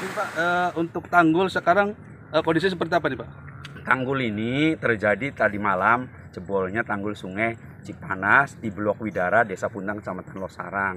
Ini, Pak, uh, untuk tanggul sekarang uh, kondisi seperti apa nih Pak? Tanggul ini terjadi tadi malam jebolnya tanggul sungai Cipanas di Blok Widara, Desa Pundang, Kecamatan Losarang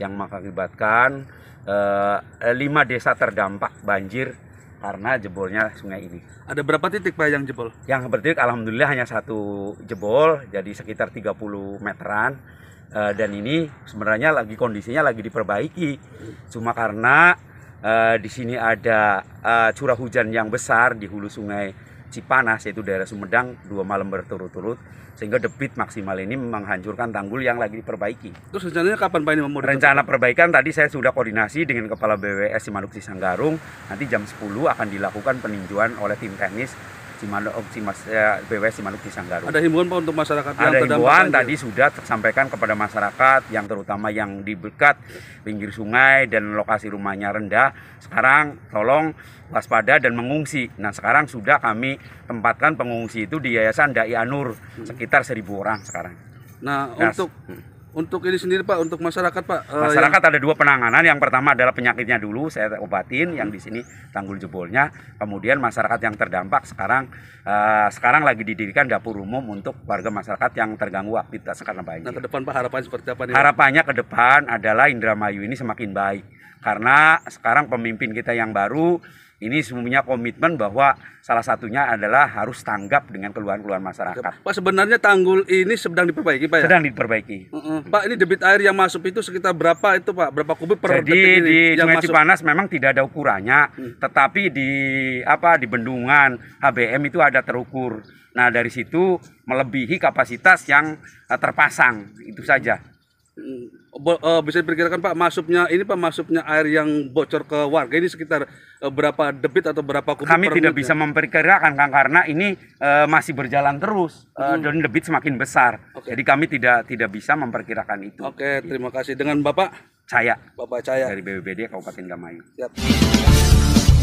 yang mengakibatkan uh, lima desa terdampak banjir karena jebolnya sungai ini. Ada berapa titik Pak yang jebol? Yang berarti, alhamdulillah hanya satu jebol, jadi sekitar 30 meteran. dan ini sebenarnya lagi kondisinya lagi diperbaiki. Cuma karena uh, di sini ada uh, curah hujan yang besar di hulu sungai Cipanas yaitu daerah Sumedang dua malam berturut-turut sehingga debit maksimal ini menghancurkan tanggul yang lagi diperbaiki. Terus rencananya kapan Pak ini mau Rencana perbaikan tadi saya sudah koordinasi dengan Kepala BWS Simanuk Sanggarung. Nanti jam 10 akan dilakukan peninjauan oleh tim teknis Cimanuk Cimas oh, eh, ya, BWS Cimanuk Cisanggaru. Ada himbauan Pak untuk masyarakat yang Ada himbauan tadi sudah tersampaikan kepada masyarakat yang terutama yang di dekat pinggir sungai dan lokasi rumahnya rendah. Sekarang tolong waspada dan mengungsi. Nah, sekarang sudah kami tempatkan pengungsi itu di Yayasan Dai Anur hmm. sekitar seribu orang sekarang. Nah, nah untuk hmm untuk ini sendiri Pak, untuk masyarakat Pak. Eh, masyarakat yang... ada dua penanganan. Yang pertama adalah penyakitnya dulu saya obatin, yang di sini tanggul jebolnya. Kemudian masyarakat yang terdampak sekarang uh, sekarang lagi didirikan dapur umum untuk warga masyarakat yang terganggu aktivitas karena banjir. Nah, ke depan Pak harapan seperti apa nih? Harapannya ke depan adalah Indramayu ini semakin baik karena sekarang pemimpin kita yang baru ini semuanya komitmen bahwa salah satunya adalah harus tanggap dengan keluhan-keluhan masyarakat. Pak sebenarnya tanggul ini sedang diperbaiki pak ya? Sedang diperbaiki. Mm -hmm. Pak ini debit air yang masuk itu sekitar berapa itu pak? Berapa kubik per Jadi, detik ini? Jadi di Sungai Cipanas memang tidak ada ukurannya, hmm. tetapi di apa di bendungan HBM itu ada terukur. Nah dari situ melebihi kapasitas yang eh, terpasang itu saja. Mm. Eh, bisa diperkirakan Pak masuknya ini Pak masuknya air yang bocor ke warga ini sekitar eh, berapa debit atau berapa kubik Kami tidak bisa ya? memperkirakan Kang karena ini uh, masih berjalan terus hmm. dan debit semakin besar. Okay. Jadi kami tidak tidak bisa memperkirakan itu. Oke, okay, terima kasih dengan Bapak Caya. Bapak Caya dari BBBD Kabupaten Gamayu. Siap.